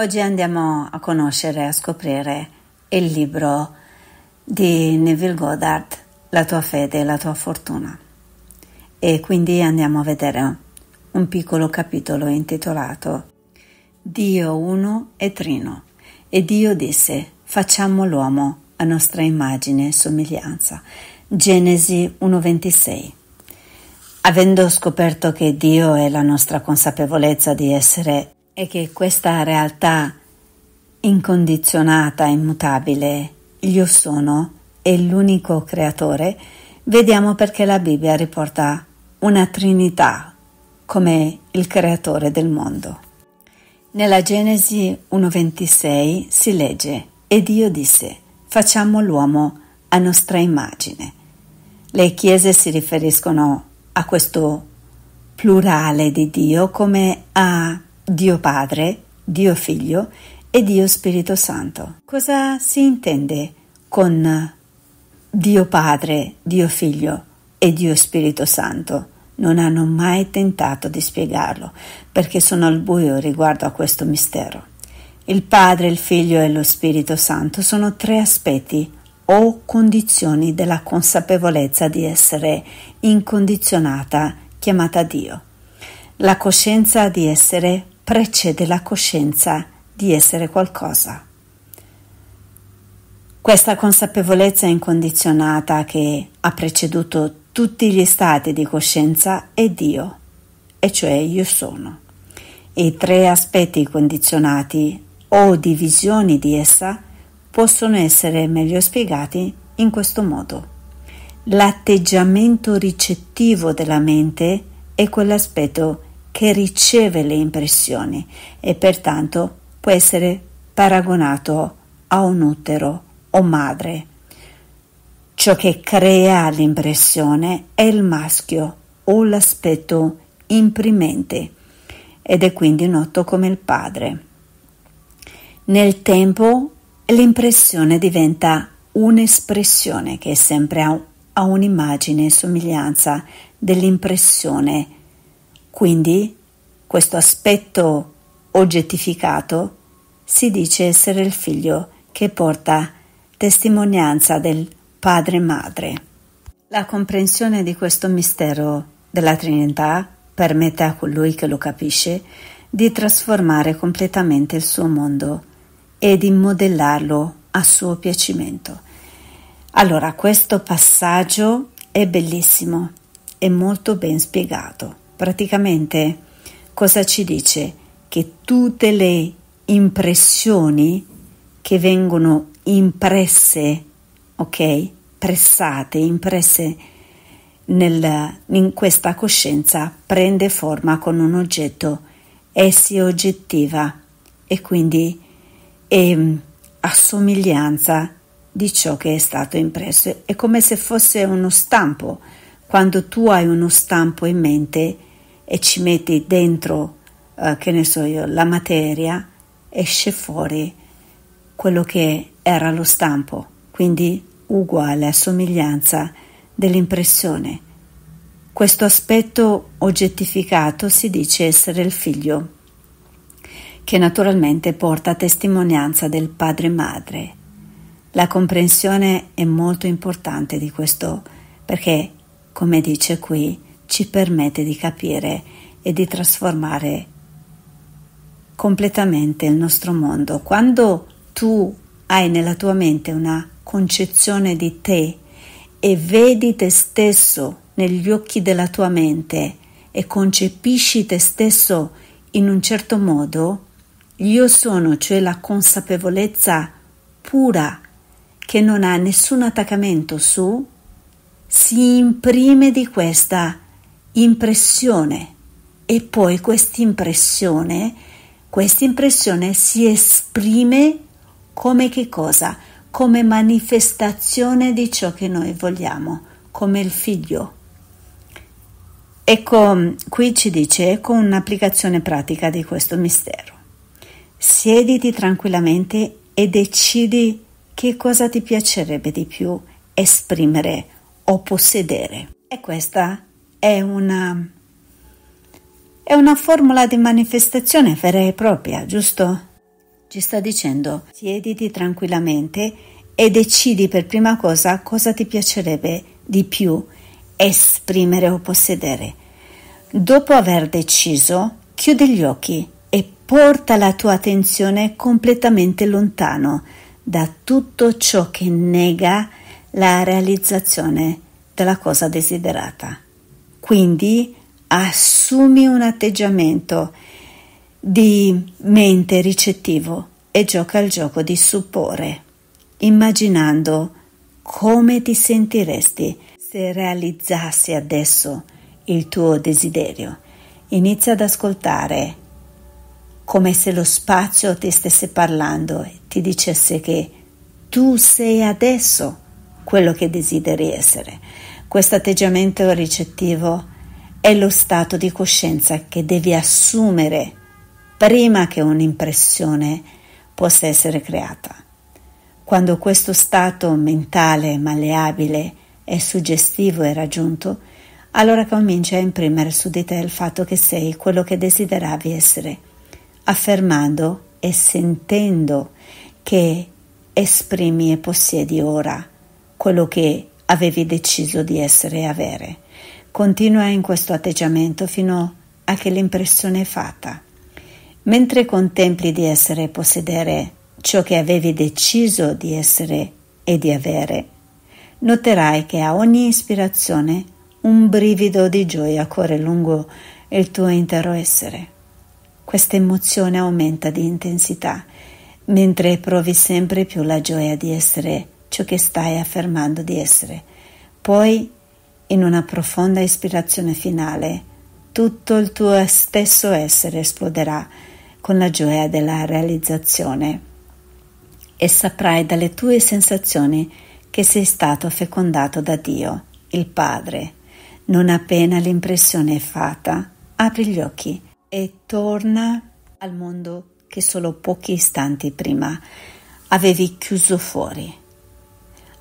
Oggi andiamo a conoscere, a scoprire il libro di Neville Goddard, La tua fede e la tua fortuna. E quindi andiamo a vedere un piccolo capitolo intitolato Dio uno e trino. E Dio disse, facciamo l'uomo a nostra immagine e somiglianza. Genesi 1.26 Avendo scoperto che Dio è la nostra consapevolezza di essere è che questa realtà incondizionata e immutabile, io sono è l'unico creatore, vediamo perché la Bibbia riporta una Trinità come il creatore del mondo. Nella Genesi 1.26 si legge e Dio disse facciamo l'uomo a nostra immagine. Le chiese si riferiscono a questo plurale di Dio come a Dio Padre, Dio Figlio e Dio Spirito Santo. Cosa si intende con Dio Padre, Dio Figlio e Dio Spirito Santo? Non hanno mai tentato di spiegarlo perché sono al buio riguardo a questo mistero. Il Padre, il Figlio e lo Spirito Santo sono tre aspetti o condizioni della consapevolezza di essere incondizionata chiamata Dio. La coscienza di essere precede la coscienza di essere qualcosa. Questa consapevolezza incondizionata che ha preceduto tutti gli stati di coscienza è Dio, e cioè io sono. I tre aspetti condizionati o divisioni di essa possono essere meglio spiegati in questo modo. L'atteggiamento ricettivo della mente è quell'aspetto che riceve le impressioni e pertanto può essere paragonato a un utero o madre. Ciò che crea l'impressione è il maschio o l'aspetto imprimente ed è quindi noto come il padre. Nel tempo l'impressione diventa un'espressione che è sempre ha un'immagine e somiglianza dell'impressione quindi questo aspetto oggettificato si dice essere il figlio che porta testimonianza del padre-madre. La comprensione di questo mistero della Trinità permette a colui che lo capisce di trasformare completamente il suo mondo e di modellarlo a suo piacimento. Allora, questo passaggio è bellissimo e molto ben spiegato. Praticamente cosa ci dice? Che tutte le impressioni che vengono impresse, ok? Pressate, impresse nel, in questa coscienza prende forma con un oggetto e si oggettiva e quindi è mm, assomiglianza di ciò che è stato impresso. È come se fosse uno stampo. Quando tu hai uno stampo in mente, e ci metti dentro, eh, che ne so io, la materia, esce fuori quello che era lo stampo, quindi uguale a somiglianza dell'impressione. Questo aspetto oggettificato si dice essere il figlio, che naturalmente porta testimonianza del padre e madre. La comprensione è molto importante di questo perché, come dice qui, ci permette di capire e di trasformare completamente il nostro mondo. Quando tu hai nella tua mente una concezione di te e vedi te stesso negli occhi della tua mente e concepisci te stesso in un certo modo, io sono, cioè la consapevolezza pura che non ha nessun attaccamento su, si imprime di questa impressione e poi quest'impressione, quest'impressione si esprime come che cosa? Come manifestazione di ciò che noi vogliamo, come il figlio. Ecco, qui ci dice, ecco un'applicazione pratica di questo mistero. Siediti tranquillamente e decidi che cosa ti piacerebbe di più esprimere o possedere. E questa è una, è una formula di manifestazione vera e propria, giusto? Ci sta dicendo siediti tranquillamente e decidi per prima cosa cosa ti piacerebbe di più esprimere o possedere. Dopo aver deciso, chiudi gli occhi e porta la tua attenzione completamente lontano da tutto ciò che nega la realizzazione della cosa desiderata. Quindi assumi un atteggiamento di mente ricettivo e gioca al gioco di supporre, immaginando come ti sentiresti se realizzassi adesso il tuo desiderio. Inizia ad ascoltare come se lo spazio ti stesse parlando e ti dicesse che tu sei adesso quello che desideri essere questo atteggiamento ricettivo è lo stato di coscienza che devi assumere prima che un'impressione possa essere creata. Quando questo stato mentale malleabile e suggestivo è raggiunto, allora cominci a imprimere su di te il fatto che sei quello che desideravi essere, affermando e sentendo che esprimi e possiedi ora quello che avevi deciso di essere e avere. Continua in questo atteggiamento fino a che l'impressione è fatta. Mentre contempli di essere e possedere ciò che avevi deciso di essere e di avere, noterai che a ogni ispirazione un brivido di gioia corre lungo il tuo intero essere. Questa emozione aumenta di intensità, mentre provi sempre più la gioia di essere e ciò che stai affermando di essere. Poi, in una profonda ispirazione finale, tutto il tuo stesso essere esploderà con la gioia della realizzazione e saprai dalle tue sensazioni che sei stato fecondato da Dio, il Padre. Non appena l'impressione è fatta, apri gli occhi e torna al mondo che solo pochi istanti prima avevi chiuso fuori.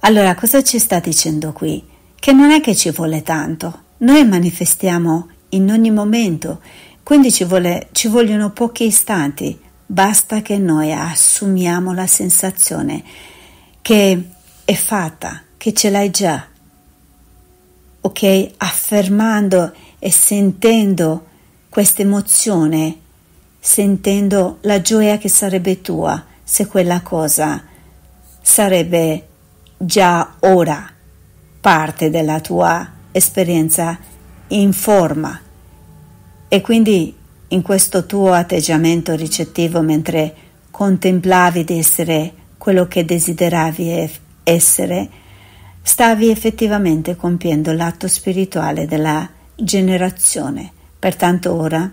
Allora, cosa ci sta dicendo qui? Che non è che ci vuole tanto, noi manifestiamo in ogni momento, quindi ci, vuole, ci vogliono pochi istanti, basta che noi assumiamo la sensazione che è fatta, che ce l'hai già, ok? Affermando e sentendo questa emozione, sentendo la gioia che sarebbe tua se quella cosa sarebbe già ora parte della tua esperienza in forma e quindi in questo tuo atteggiamento ricettivo mentre contemplavi di essere quello che desideravi essere, stavi effettivamente compiendo l'atto spirituale della generazione. Pertanto ora,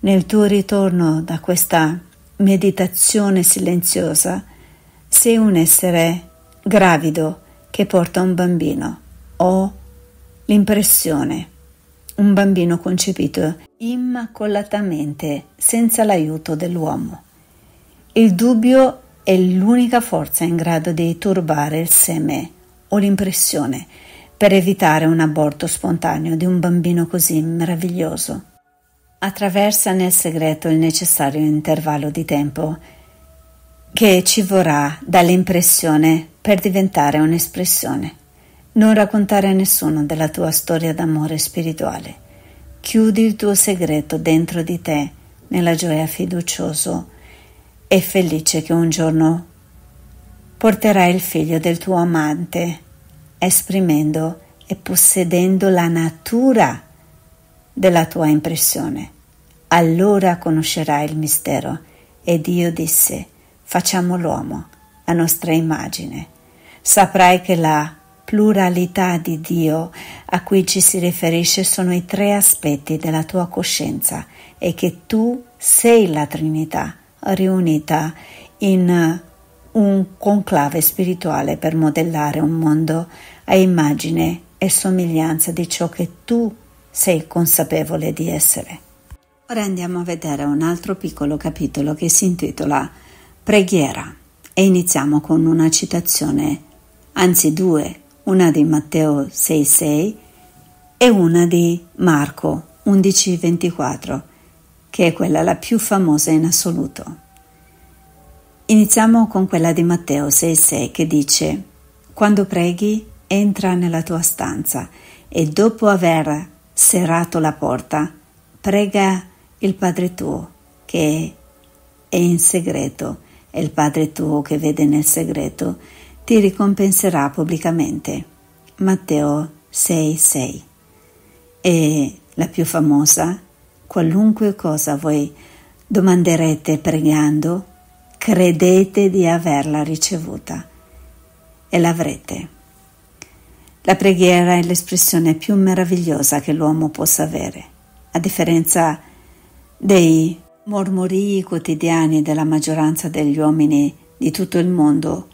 nel tuo ritorno da questa meditazione silenziosa, sei un essere gravido che porta un bambino. Ho l'impressione, un bambino concepito immacolatamente senza l'aiuto dell'uomo. Il dubbio è l'unica forza in grado di turbare il seme o l'impressione per evitare un aborto spontaneo di un bambino così meraviglioso. Attraversa nel segreto il necessario intervallo di tempo che ci vorrà dall'impressione per diventare un'espressione. Non raccontare a nessuno della tua storia d'amore spirituale. Chiudi il tuo segreto dentro di te nella gioia fiducioso e felice che un giorno porterai il figlio del tuo amante, esprimendo e possedendo la natura della tua impressione. Allora conoscerai il mistero. E Dio disse, facciamo l'uomo a nostra immagine saprai che la pluralità di Dio a cui ci si riferisce sono i tre aspetti della tua coscienza e che tu sei la Trinità riunita in un conclave spirituale per modellare un mondo a immagine e somiglianza di ciò che tu sei consapevole di essere. Ora andiamo a vedere un altro piccolo capitolo che si intitola Preghiera e iniziamo con una citazione anzi due, una di Matteo 6,6 e una di Marco 11,24, che è quella la più famosa in assoluto. Iniziamo con quella di Matteo 6,6 che dice: Quando preghi, entra nella tua stanza e dopo aver serrato la porta, prega il Padre tuo che è in segreto, e il Padre tuo che vede nel segreto ti ricompenserà pubblicamente. Matteo 6:6. E la più famosa, qualunque cosa voi domanderete pregando, credete di averla ricevuta e l'avrete. La preghiera è l'espressione più meravigliosa che l'uomo possa avere, a differenza dei mormorii quotidiani della maggioranza degli uomini di tutto il mondo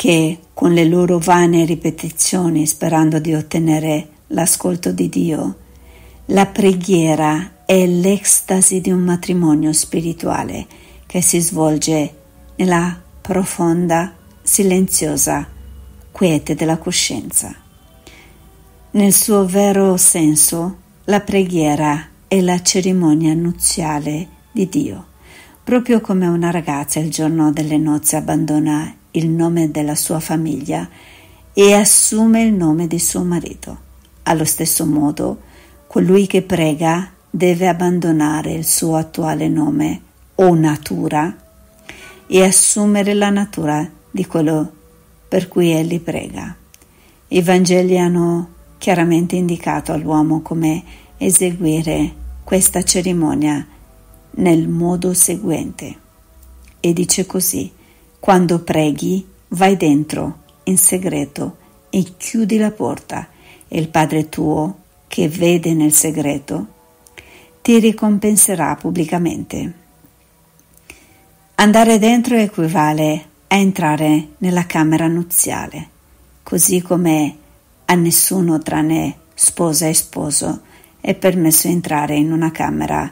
che, con le loro vane ripetizioni sperando di ottenere l'ascolto di Dio, la preghiera è l'estasi di un matrimonio spirituale che si svolge nella profonda, silenziosa quiete della coscienza. Nel suo vero senso, la preghiera è la cerimonia nuziale di Dio, proprio come una ragazza il giorno delle nozze abbandona il nome della sua famiglia e assume il nome di suo marito. Allo stesso modo, colui che prega deve abbandonare il suo attuale nome o natura e assumere la natura di quello per cui egli prega. I Vangeli hanno chiaramente indicato all'uomo come eseguire questa cerimonia nel modo seguente e dice così quando preghi, vai dentro, in segreto, e chiudi la porta, e il Padre tuo, che vede nel segreto, ti ricompenserà pubblicamente. Andare dentro equivale a entrare nella camera nuziale, così come a nessuno tranne sposa e sposo è permesso entrare in una camera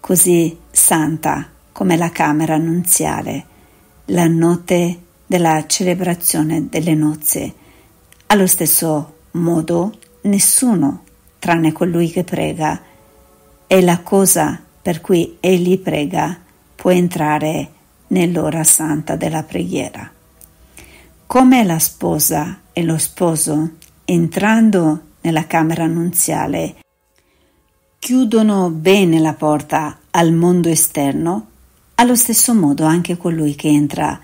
così santa come la camera nuziale la notte della celebrazione delle nozze. Allo stesso modo, nessuno, tranne colui che prega, è la cosa per cui egli prega, può entrare nell'ora santa della preghiera. Come la sposa e lo sposo, entrando nella camera nuziale, chiudono bene la porta al mondo esterno allo stesso modo anche colui che entra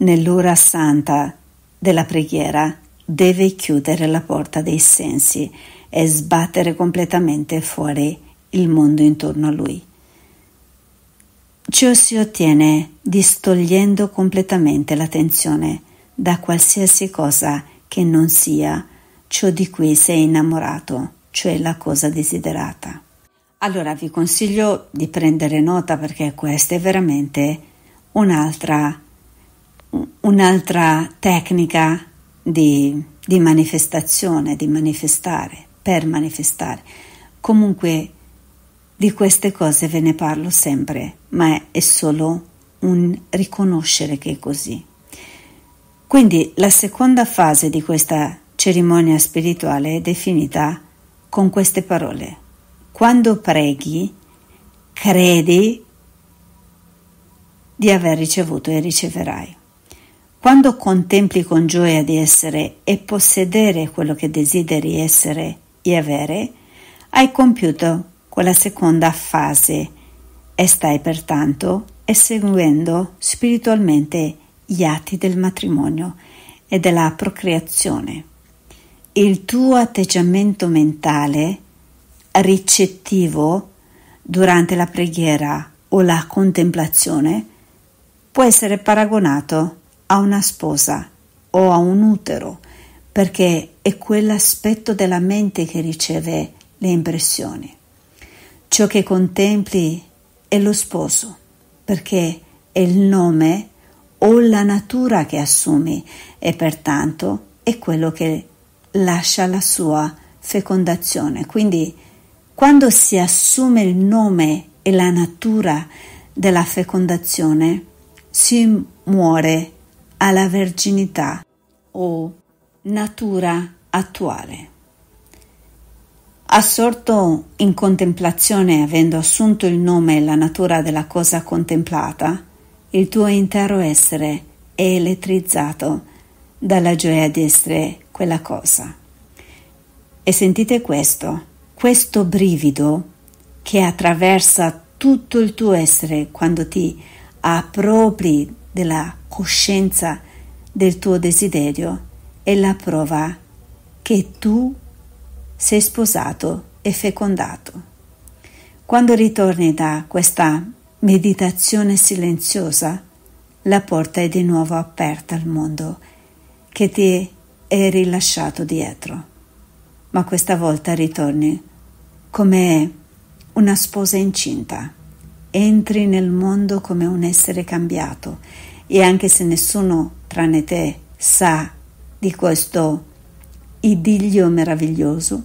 nell'ora santa della preghiera deve chiudere la porta dei sensi e sbattere completamente fuori il mondo intorno a lui. Ciò si ottiene distogliendo completamente l'attenzione da qualsiasi cosa che non sia ciò di cui sei innamorato, cioè la cosa desiderata. Allora vi consiglio di prendere nota perché questa è veramente un'altra, un'altra tecnica di, di manifestazione, di manifestare, per manifestare. Comunque di queste cose ve ne parlo sempre, ma è solo un riconoscere che è così. Quindi la seconda fase di questa cerimonia spirituale è definita con queste parole quando preghi, credi di aver ricevuto e riceverai. Quando contempli con gioia di essere e possedere quello che desideri essere e avere, hai compiuto quella seconda fase e stai pertanto eseguendo spiritualmente gli atti del matrimonio e della procreazione. Il tuo atteggiamento mentale è ricettivo durante la preghiera o la contemplazione può essere paragonato a una sposa o a un utero, perché è quell'aspetto della mente che riceve le impressioni. Ciò che contempli è lo sposo, perché è il nome o la natura che assumi e pertanto è quello che lascia la sua fecondazione. Quindi quando si assume il nome e la natura della fecondazione, si muore alla verginità o natura attuale. Assorto in contemplazione, avendo assunto il nome e la natura della cosa contemplata, il tuo intero essere è elettrizzato dalla gioia di essere quella cosa. E sentite questo questo brivido che attraversa tutto il tuo essere quando ti appropri della coscienza del tuo desiderio è la prova che tu sei sposato e fecondato. Quando ritorni da questa meditazione silenziosa, la porta è di nuovo aperta al mondo che ti è rilasciato dietro ma questa volta ritorni come una sposa incinta. Entri nel mondo come un essere cambiato e anche se nessuno tranne te sa di questo idillio meraviglioso,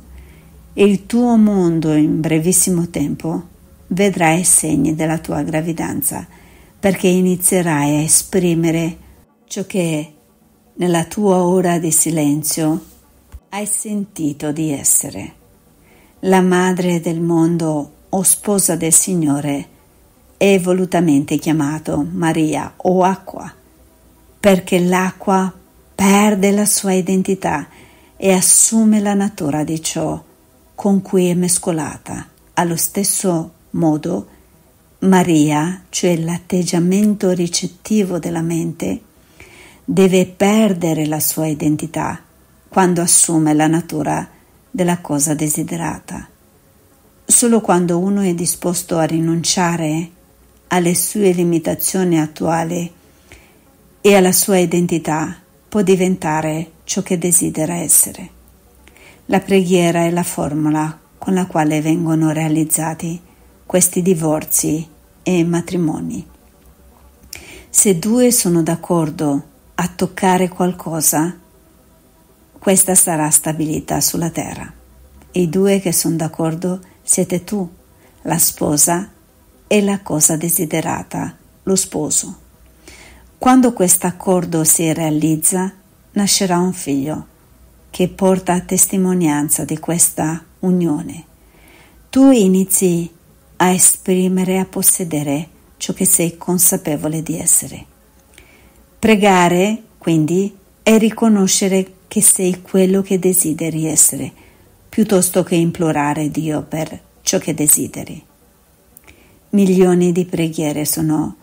il tuo mondo in brevissimo tempo vedrà i segni della tua gravidanza perché inizierai a esprimere ciò che nella tua ora di silenzio hai sentito di essere. La madre del mondo o sposa del Signore è volutamente chiamato Maria o acqua, perché l'acqua perde la sua identità e assume la natura di ciò con cui è mescolata. Allo stesso modo, Maria, cioè l'atteggiamento ricettivo della mente, deve perdere la sua identità quando assume la natura della cosa desiderata. Solo quando uno è disposto a rinunciare alle sue limitazioni attuali e alla sua identità può diventare ciò che desidera essere. La preghiera è la formula con la quale vengono realizzati questi divorzi e matrimoni. Se due sono d'accordo a toccare qualcosa, questa sarà stabilità sulla terra. I due che sono d'accordo siete tu, la sposa, e la cosa desiderata, lo sposo. Quando questo accordo si realizza, nascerà un figlio che porta testimonianza di questa unione. Tu inizi a esprimere, a possedere ciò che sei consapevole di essere. Pregare, quindi, è riconoscere che sei quello che desideri essere, piuttosto che implorare Dio per ciò che desideri. Milioni di preghiere sono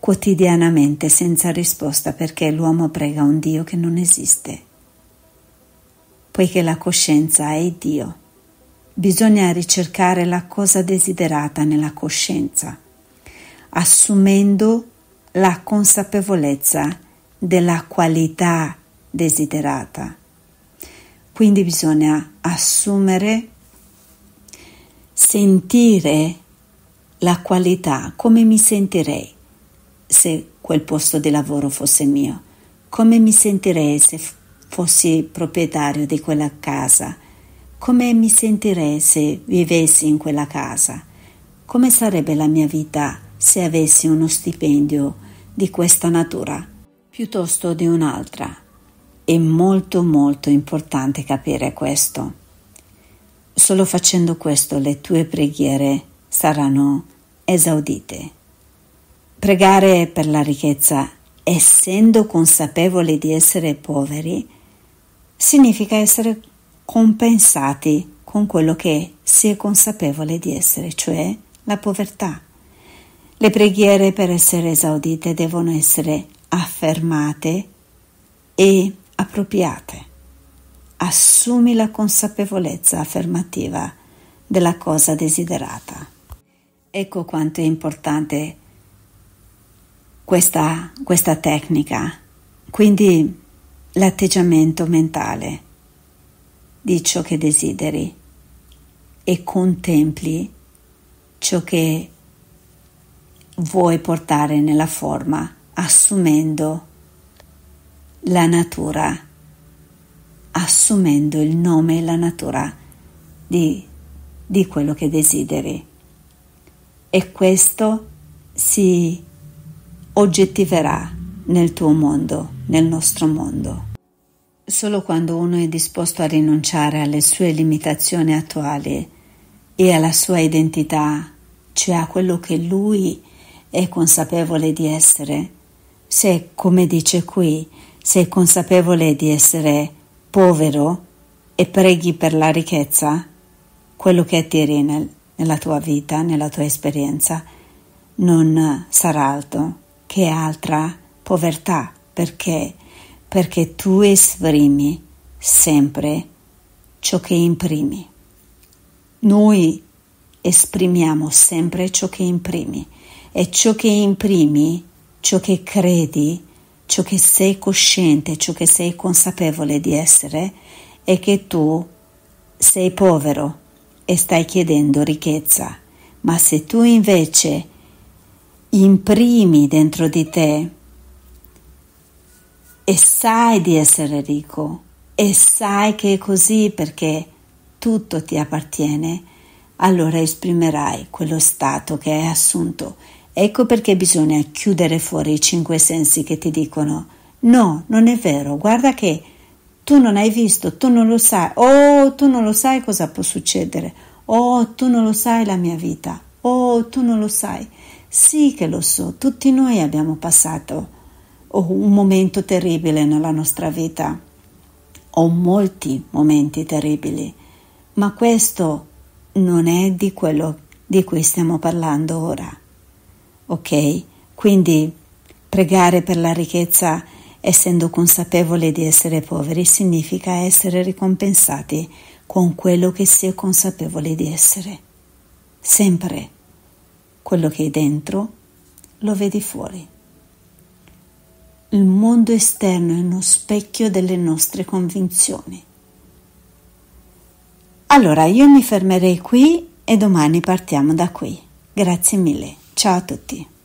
quotidianamente senza risposta perché l'uomo prega un Dio che non esiste. Poiché la coscienza è Dio, bisogna ricercare la cosa desiderata nella coscienza, assumendo la consapevolezza della qualità di Dio desiderata. Quindi bisogna assumere, sentire la qualità, come mi sentirei se quel posto di lavoro fosse mio, come mi sentirei se fossi proprietario di quella casa, come mi sentirei se vivessi in quella casa, come sarebbe la mia vita se avessi uno stipendio di questa natura piuttosto di un'altra. È molto molto importante capire questo. Solo facendo questo le tue preghiere saranno esaudite. Pregare per la ricchezza, essendo consapevoli di essere poveri, significa essere compensati con quello che si è consapevole di essere, cioè la povertà. Le preghiere per essere esaudite devono essere affermate e appropriate. Assumi la consapevolezza affermativa della cosa desiderata. Ecco quanto è importante questa, questa tecnica. Quindi l'atteggiamento mentale di ciò che desideri e contempli ciò che vuoi portare nella forma assumendo la natura, assumendo il nome e la natura di, di quello che desideri. E questo si oggettiverà nel tuo mondo, nel nostro mondo. Solo quando uno è disposto a rinunciare alle sue limitazioni attuali e alla sua identità, cioè a quello che lui è consapevole di essere, se, come dice qui, sei consapevole di essere povero e preghi per la ricchezza, quello che attiri nel, nella tua vita, nella tua esperienza, non sarà altro che altra povertà. Perché? Perché tu esprimi sempre ciò che imprimi. Noi esprimiamo sempre ciò che imprimi e ciò che imprimi, ciò che credi, ciò che sei cosciente, ciò che sei consapevole di essere, è che tu sei povero e stai chiedendo ricchezza, ma se tu invece imprimi dentro di te e sai di essere ricco e sai che è così perché tutto ti appartiene, allora esprimerai quello stato che hai assunto Ecco perché bisogna chiudere fuori i cinque sensi che ti dicono no, non è vero, guarda che tu non hai visto, tu non lo sai, oh, tu non lo sai cosa può succedere, oh, tu non lo sai la mia vita, oh, tu non lo sai. Sì che lo so, tutti noi abbiamo passato oh, un momento terribile nella nostra vita, o oh, molti momenti terribili, ma questo non è di quello di cui stiamo parlando ora. Ok? Quindi pregare per la ricchezza essendo consapevole di essere poveri significa essere ricompensati con quello che si è consapevole di essere. Sempre quello che è dentro lo vedi fuori. Il mondo esterno è uno specchio delle nostre convinzioni. Allora io mi fermerei qui e domani partiamo da qui. Grazie mille. Ciao a tutti.